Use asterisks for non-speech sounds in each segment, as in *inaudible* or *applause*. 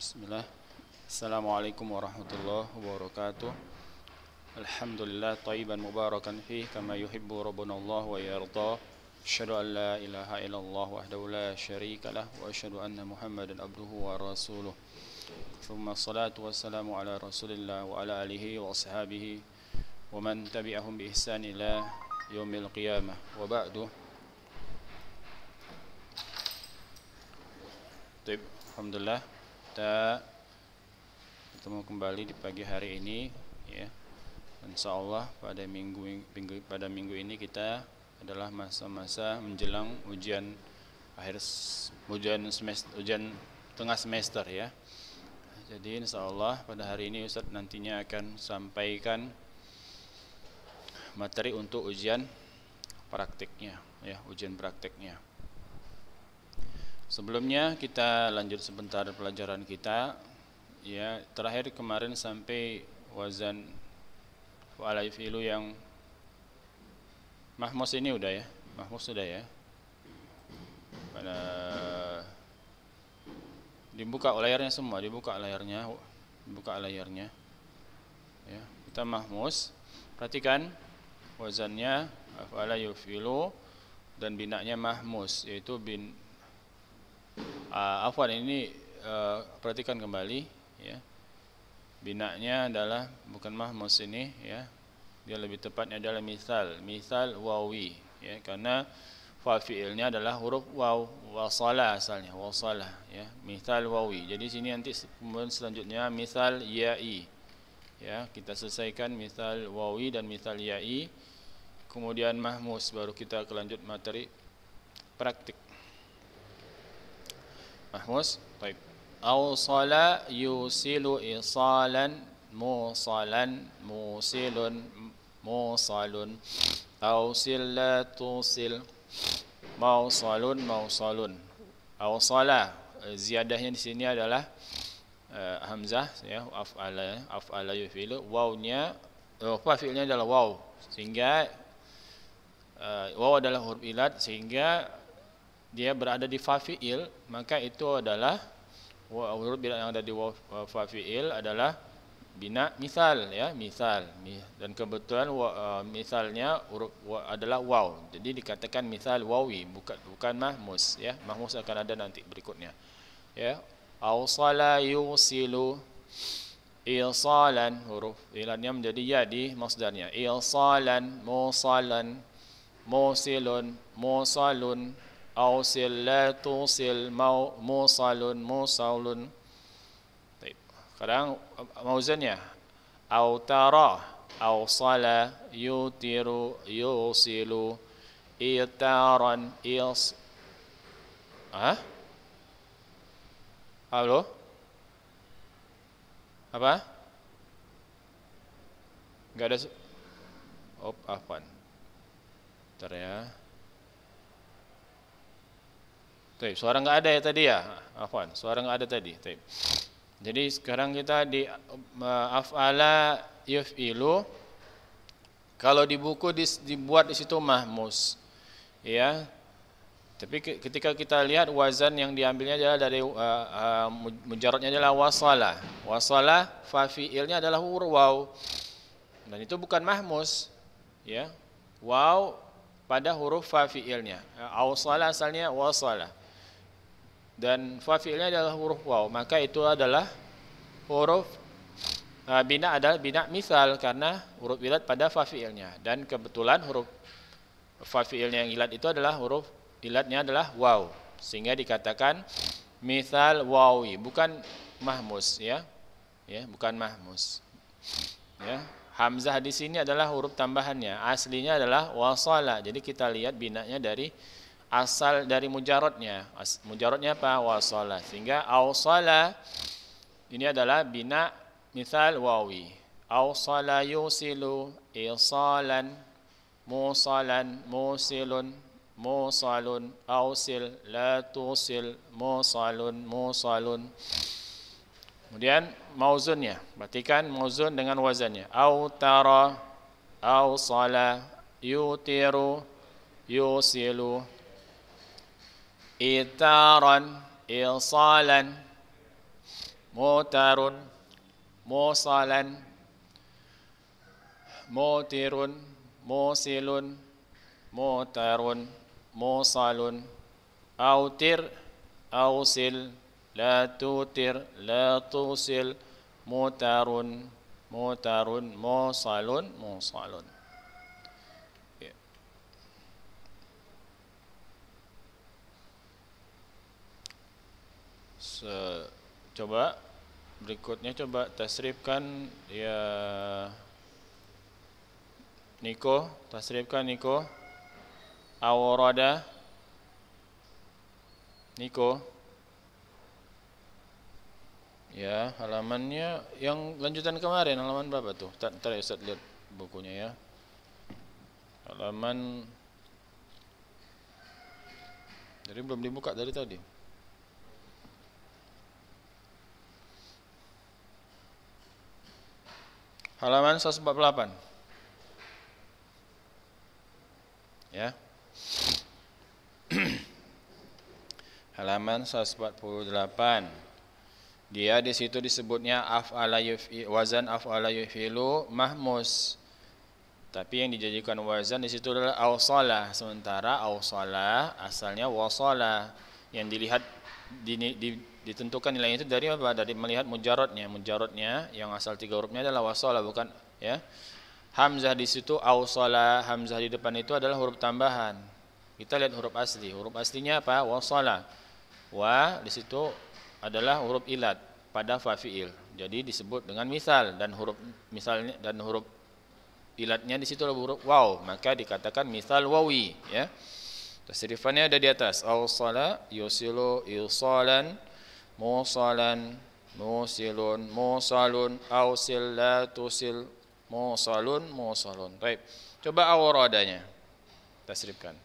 Bismillah Assalamualaikum warahmatullahi wabarakatuh Alhamdulillah taiban mubarakan fih Kama yuhibbu rabbuna Allah wa yarda Asyadu an la ilaha illallah wahdahu la syarika lah Wa asyadu anna muhammadan abduhu wa rasuluh Thumma salatu wassalamu ala rasulillah Wa ala alihi wa ashabihi Wa man tabi'ahum bi ihsan ila Yawmil qiyamah Wa ba'du Alhamdulillah kita bertemu kembali di pagi hari ini ya Insya Allah pada minggu, minggu pada minggu ini kita adalah masa-masa menjelang ujian akhir ujian semester ujian tengah semester ya jadi insya Allah pada hari ini Ustaz nantinya akan sampaikan materi untuk ujian praktiknya ya ujian praktiknya Sebelumnya kita lanjut sebentar pelajaran kita. Ya, terakhir kemarin sampai wazan fa'ala yufilu yang mahmus ini udah ya. Mahmus sudah ya. Pada dibuka layarnya semua, dibuka layarnya, dibuka layarnya. Ya, kita mahmus. Perhatikan wazannya fa'ala yufilu dan binanya mahmus yaitu bin uh, afwan ini uh, perhatikan kembali ya binanya adalah bukan mahmus ini ya dia lebih tepatnya adalah misal misal wawi ya karena fa adalah huruf waw wasala asalnya wasala ya misal wawi jadi sini nanti kemudian selanjutnya misal yai ya kita selesaikan misal wawi dan misal yai kemudian mahmus baru kita kelanjut lanjut materi praktik Mahmus? Baik. Au sala yusilu isalan musalan musilun musalun Au sila tusil mausalun mausalun sala ziyadahnya di sini adalah uh, hamzah ya af'ala ya, af'ala yufilu wawnya apa fi'ilnya adalah waw sehingga uh, waw adalah huruf ilat sehingga dia berada di fafiil maka itu adalah huruf bila yang ada di fafiil adalah bina misal ya misal dan kebetulan eh, misalnya huruf adalah waw jadi dikatakan misal wawi bukan bukan mahmus ya mahmus akan ada nanti berikutnya ya awsala yusilu Ilsalan huruf ilannya menjadi ya di masdarnya. Ilsalan, musalan, musilun, musalun, ausil la tusil mau musalun musalun kadang mauzannya au tara au sala yutiru yusilu itaran ils ah halo apa enggak ada oh apaan ntar ya. Taip, suara nggak ada ya tadi ya, Afwan, suara nggak ada tadi. Taip. Jadi sekarang kita di uh, afala yuf'ilu kalau di buku dis, dibuat di situ mahmus. Ya. Tapi ketika kita lihat wazan yang diambilnya adalah dari uh, uh, mujarabnya adalah wasala. Wasala fafiilnya adalah hurwaw. Dan itu bukan mahmus. Ya. Waw pada huruf fafiilnya. Awsala asalnya wasala dan fa'ilnya adalah huruf waw maka itu adalah huruf e, bina adalah bina misal karena huruf ilat pada fa'ilnya dan kebetulan huruf fa'ilnya yang ilat itu adalah huruf ilatnya adalah waw sehingga dikatakan misal wawi bukan mahmus ya ya bukan mahmus ya hamzah di sini adalah huruf tambahannya aslinya adalah wasala jadi kita lihat binanya dari asal dari mujarotnya. Mujarotnya apa? Wasala. Sehingga awsala ini adalah bina misal wawi. Awsala yusilu isalan musalan musilun musalun awsil la tusil musalun musalun. Kemudian mauzunnya, perhatikan mauzun dengan wazannya. Autara, ausala, yutiru, yusilu, إيتارا إيصالا موتر موصلا موتر موصل موتر موصل أوتر أوصل لا توتر لا توصل موتر موتر موصل موصل, موصل Eh, coba berikutnya coba tasrifkan ya Niko tasrifkan Niko Aurora Niko ya halamannya yang lanjutan kemarin halaman berapa tuh ntar ya Ustaz lihat bukunya ya halaman jadi belum dibuka dari tadi Halaman 148. Ya. *clears throat* Halaman 148. Dia di situ disebutnya af'ala wazan af'ala yufilu mahmus. Tapi yang dijadikan wazan di situ adalah awsala. Sementara awsala asalnya wasala yang dilihat di, di, ditentukan nilainya itu dari apa? Dari melihat mujarotnya. Mujarotnya yang asal tiga hurufnya adalah wasola bukan ya. Hamzah di situ ausola, hamzah di depan itu adalah huruf tambahan. Kita lihat huruf asli. Huruf aslinya apa? Wasola. Wa di situ adalah huruf ilat pada fafiil. Jadi disebut dengan misal dan huruf misalnya dan huruf ilatnya di situ adalah huruf waw, maka dikatakan misal wawi ya. Tasrifannya ada di atas. Ausala, yosilo yusalan, Mosalan, Mosilun, Mosalun, Ausil, Latusil, Mosalun, Mosalun. Baik, coba awrodanya. Kita seripkan.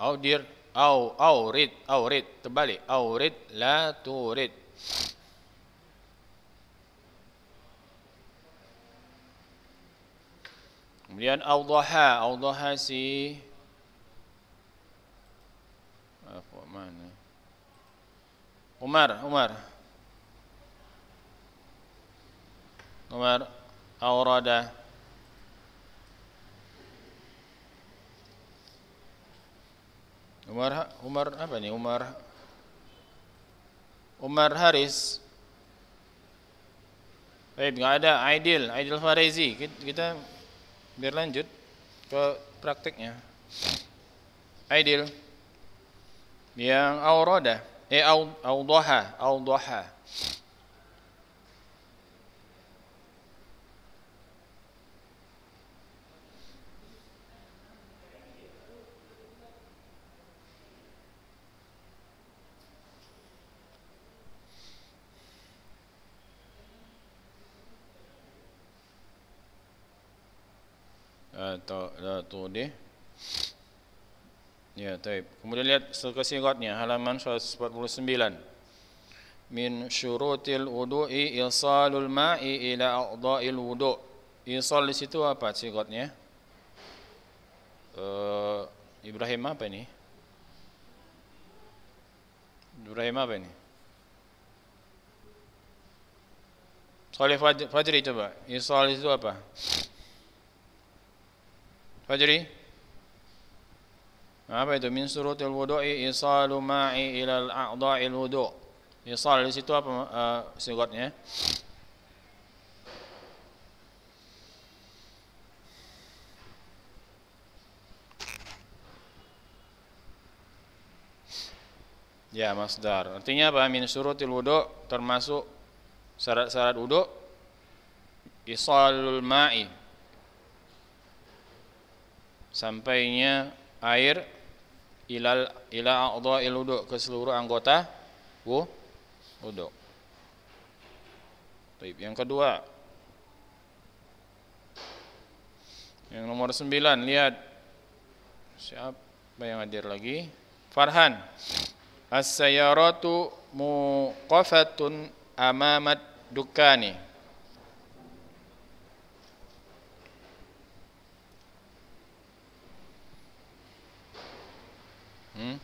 audir, au, aurid, aurid, terbalik, aurid, la turid. Kemudian awdaha, awdaha si apa mana? Umar, Umar. Umar awrada Umar Umar apa nih Umar Umar Haris Baik, enggak ada Aidil, Aidil Farezi. Kita biar lanjut ke praktiknya Aidil yang auroda eh audoha audoha Eh, tu tudih ya taib kemudian lihat surah kesiratnya halaman 149 min syurutil wudu'i isalul ma'i ila a'dha'il wudu' isal di situ apa siratnya uh, eh, Ibrahim apa ini Ibrahim apa ini Salih Fajri coba Isal itu apa? Fajri apa itu min surut surutil wudu'i isalu ma'i ilal a'da'il wudu' isal di situ apa uh, eh, sigotnya Ya, masdar. Artinya apa? Min surut surutil wudu termasuk syarat-syarat wudu isalul ma'i sampainya air ilal ila a'dha'il wudu ke seluruh anggota wudu. Baik, yang kedua. Yang nomor sembilan lihat siapa yang hadir lagi? Farhan. as sayaratu muqafatun amamat dukani. Hmm?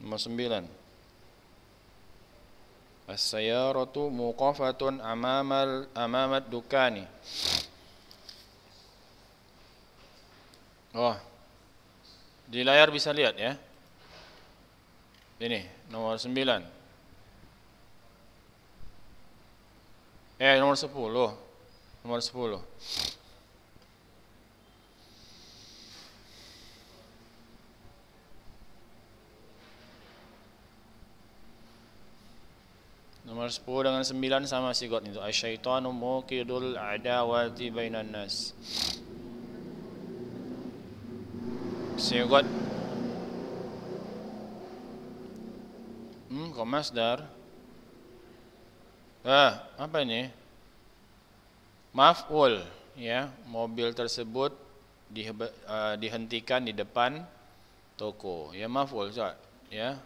Nomor sembilan. As-sayaratu muqafatun amamal amamat dukani. Oh. Di layar bisa lihat ya. Ini nomor sembilan. Eh nomor sepuluh. Nomor sepuluh. Nomor 10 dengan 9 sama sigot itu. Asyaitanu muqidul adawati bainan nas. Sigot. Hmm, kok masdar? Ah, apa ini? Maf'ul, ya. Mobil tersebut di, uh, ah, dihentikan di depan toko. Ya, maf'ul, so, ya.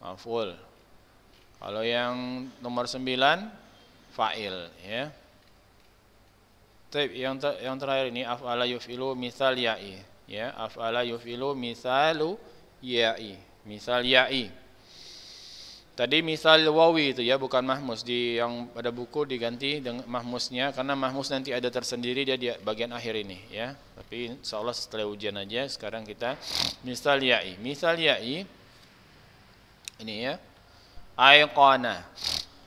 Maf'ul. Kalau yang nomor sembilan, fa'il ya. Tapi yang ter, yang terakhir ini af'ala yuf'ilu misal ya'i ya af'ala yuf'ilu misalu ya'i misal ya'i Tadi misal wawi itu ya bukan mahmus di yang pada buku diganti dengan mahmusnya karena mahmus nanti ada tersendiri dia di bagian akhir ini ya. Tapi insyaallah setelah ujian aja sekarang kita misal ya'i. Misal ya'i ini ya. Aiqana.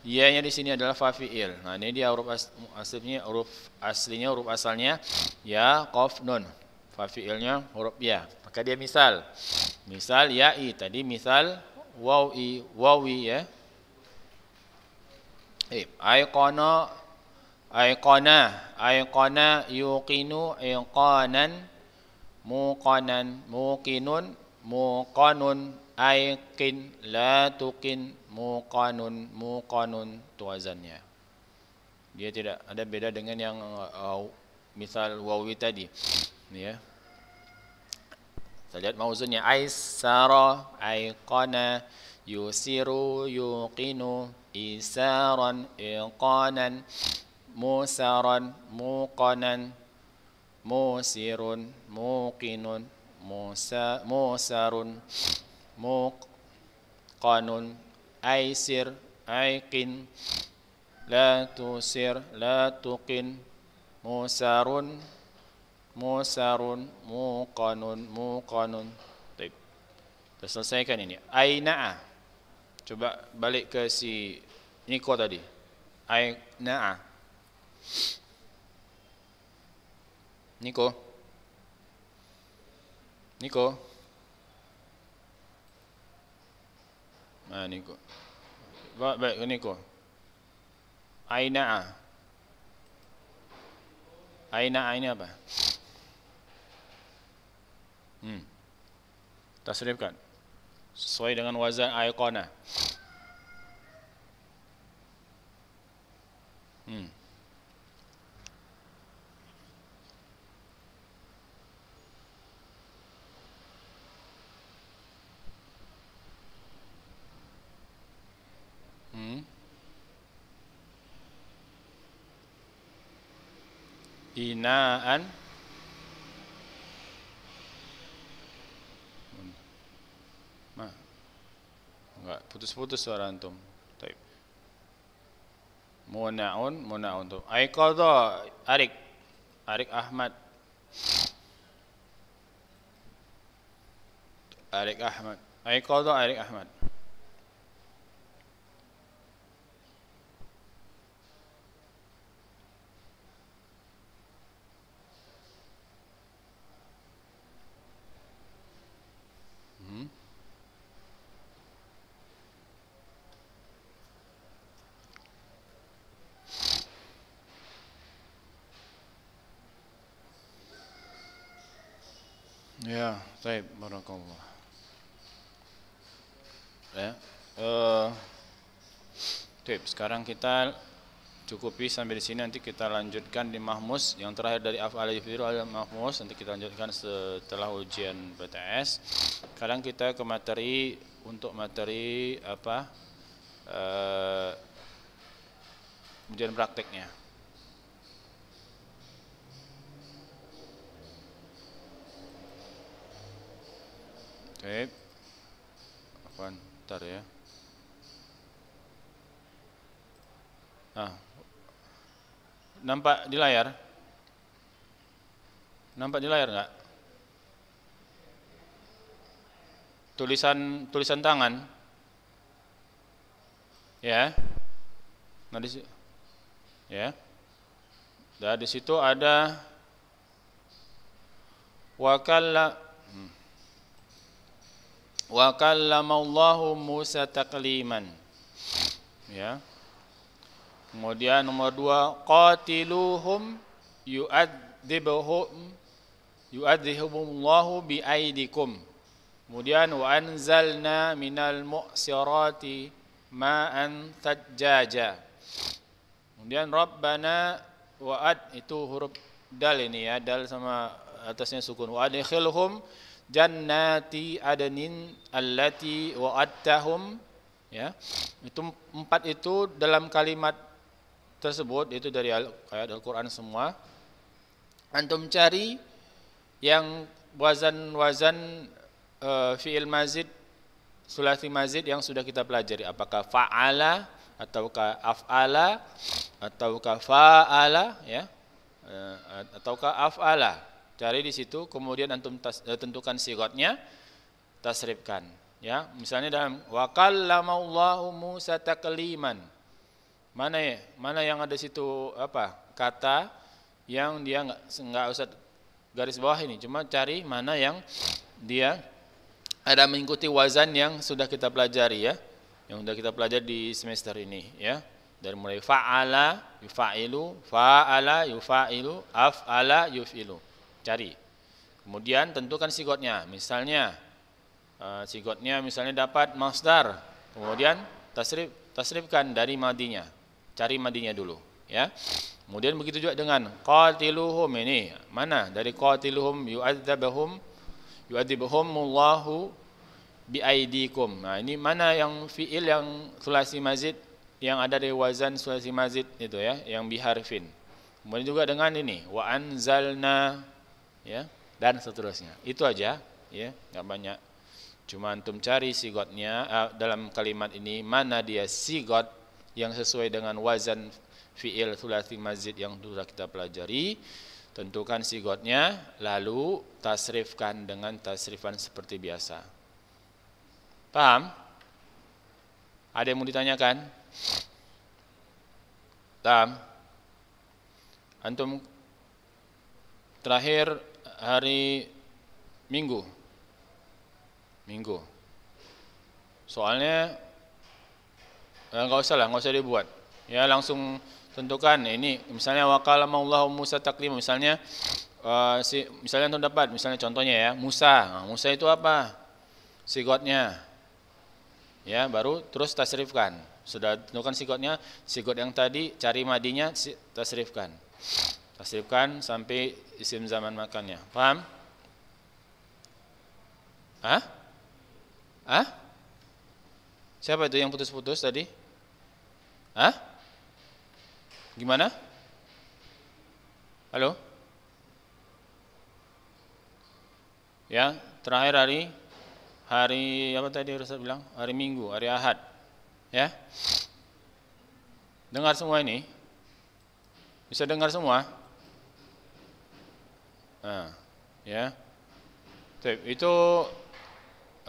Ianya di sini adalah fafiil. Nah, ini dia huruf as aslinya huruf aslinya huruf asalnya ya qaf nun. Fafiilnya huruf ya. Maka dia misal. Misal ya'i tadi misal wawi wawi ya. Eh, aikona, aikona aiqana yuqinu iqanan muqanan muqinun muqanun aikin, la muqanun muqanun tu azannya dia tidak ada beda dengan yang uh, uh, misal wawi tadi ya saya lihat mauzunnya aisara aiqana yusiru yuqinu isaran iqanan musaran muqanan musirun muqinun musa musarun qanun aisir aikin, la tusir la tuqin musarun musarun muqanun muqanun Taip. Kita selesaikan ini aina'a coba balik ke si Niko tadi aina'a Niko Niko Ha ni ko. Baik baik ni ko. Aina. Aina aina apa? Hmm. Tasrifkan. Sesuai dengan wazan aiqana. Lah. Hmm. inaan Ma. enggak putus-putus suara antum Taib. munaun munaun tuh aiqadha arik arik ahmad arik ahmad aiqadha arik ahmad Ya, baik, barakallah. Ya. Eh uh, sekarang kita cukupi sampai di sini nanti kita lanjutkan di Mahmus yang terakhir dari af'al yufiru al Mahmus nanti kita lanjutkan setelah ujian BTS. Sekarang kita ke materi untuk materi apa? Uh, ujian prakteknya. Oke. Apaan? Ntar ya. Nah. Nampak di layar? Nampak di layar nggak? Tulisan tulisan tangan. Ya. Nah di ya. Nah di situ ada wakala. hmm wa kallamallahu Musa takliman ya kemudian nomor dua qatiluhum yu'adzibuhum yu'adzihumullahu biaidikum kemudian wa anzalna minal mu'sirati ma'an tajjaja kemudian rabbana wa'ad itu huruf dal ini ya dal sama atasnya sukun wa'adkhilhum jannati adanin allati wa'attahum ya itu empat itu dalam kalimat tersebut itu dari ayat Al-Qur'an semua antum cari yang wazan-wazan uh, fi'il mazid sulasi mazid yang sudah kita pelajari apakah fa'ala ataukah af'ala ataukah fa'ala ya eh, ataukah af'ala Cari di situ, kemudian antum tas, eh, tentukan sigotnya tasrifkan. Ya, misalnya dalam wakallamallahu Musa takliman. Mana ya? Mana yang ada situ apa? Kata yang dia nggak nggak usah garis bawah ini, cuma cari mana yang dia ada mengikuti wazan yang sudah kita pelajari ya, yang sudah kita pelajari di semester ini ya dari mulai fa'ala yufailu fa'ala yufailu af'ala yufilu cari. Kemudian tentukan sigotnya, misalnya eh, sigotnya misalnya dapat masdar, kemudian tasrif tasrifkan dari madinya, cari madinya dulu, ya. Kemudian begitu juga dengan qatiluhum ini. Mana? Dari qatiluhum yu'adzabuhum yu'adzibuhumullahu biaidikum. Nah, ini mana yang fiil yang sulasi mazid yang ada di wazan sulasi mazid itu ya, yang biharfin. Kemudian juga dengan ini wa anzalna ya dan seterusnya itu aja ya nggak banyak cuma antum cari sigotnya uh, dalam kalimat ini mana dia sigot yang sesuai dengan wazan fi'il thulathi masjid yang sudah kita pelajari tentukan sigotnya lalu tasrifkan dengan tasrifan seperti biasa paham ada yang mau ditanyakan paham antum terakhir hari Minggu. Minggu. Soalnya enggak ya, usah lah, enggak usah dibuat. Ya langsung tentukan nah, ini misalnya waqalama Allah Musa taklim misalnya uh, si misalnya untuk dapat misalnya contohnya ya Musa. Nah, Musa itu apa? Sigotnya. Ya, baru terus tasrifkan. Sudah tentukan sigotnya, sigot yang tadi cari madinya tasrifkan. Tasrifkan sampai isim zaman makannya. Paham? Hah? Hah? Siapa itu yang putus-putus tadi? Hah? Gimana? Halo? Ya, terakhir hari hari apa tadi Ustaz bilang? Hari Minggu, hari Ahad. Ya. Dengar semua ini? Bisa dengar semua? Nah, ya. itu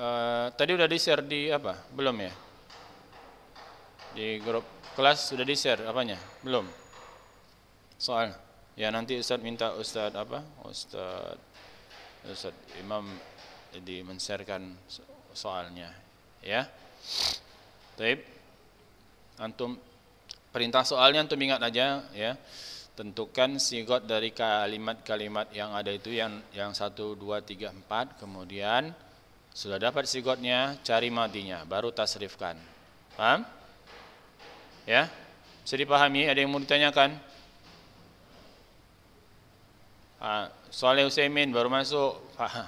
uh, tadi udah di-share di apa? Belum ya? Di grup kelas sudah di-share apanya? Belum. Soal. Ya nanti Ustaz minta Ustaz apa? Ustaz Ustaz Imam di men soalnya, ya. Tapi Antum perintah soalnya antum ingat aja, ya tentukan sigot dari kalimat-kalimat yang ada itu yang yang satu dua tiga empat kemudian sudah dapat sigotnya cari matinya baru tasrifkan. Paham? Ya? Bisa dipahami? Ada yang mau ditanyakan? Ah, usai Usaimin baru masuk. Paham?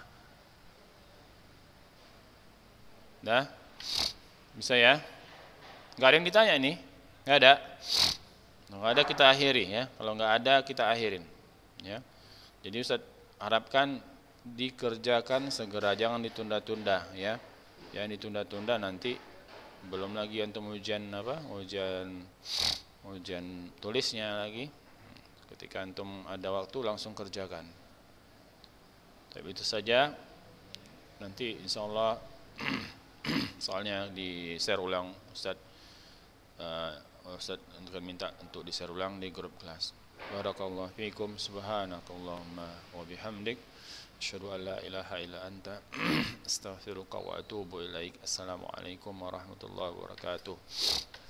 Dah? Bisa ya? nggak ada yang ditanya ini nggak ada? Kalau nggak ada kita akhiri ya. Kalau nggak ada kita akhirin. Ya. Jadi Ustaz harapkan dikerjakan segera jangan ditunda-tunda ya. Jangan ditunda-tunda nanti belum lagi antum ujian apa? Ujian ujian tulisnya lagi. Ketika antum ada waktu langsung kerjakan. Tapi itu saja nanti insya Allah *clears throat* soalnya di share ulang Ustaz eh, Ustaz untuk minta untuk di ulang di grup kelas. Barakallahu fiikum, subhanakallahumma wa bihamdik asyhadu an la ilaha illa anta *clears throat* astaghfiruka wa atubu ilaik. Assalamualaikum warahmatullahi wabarakatuh.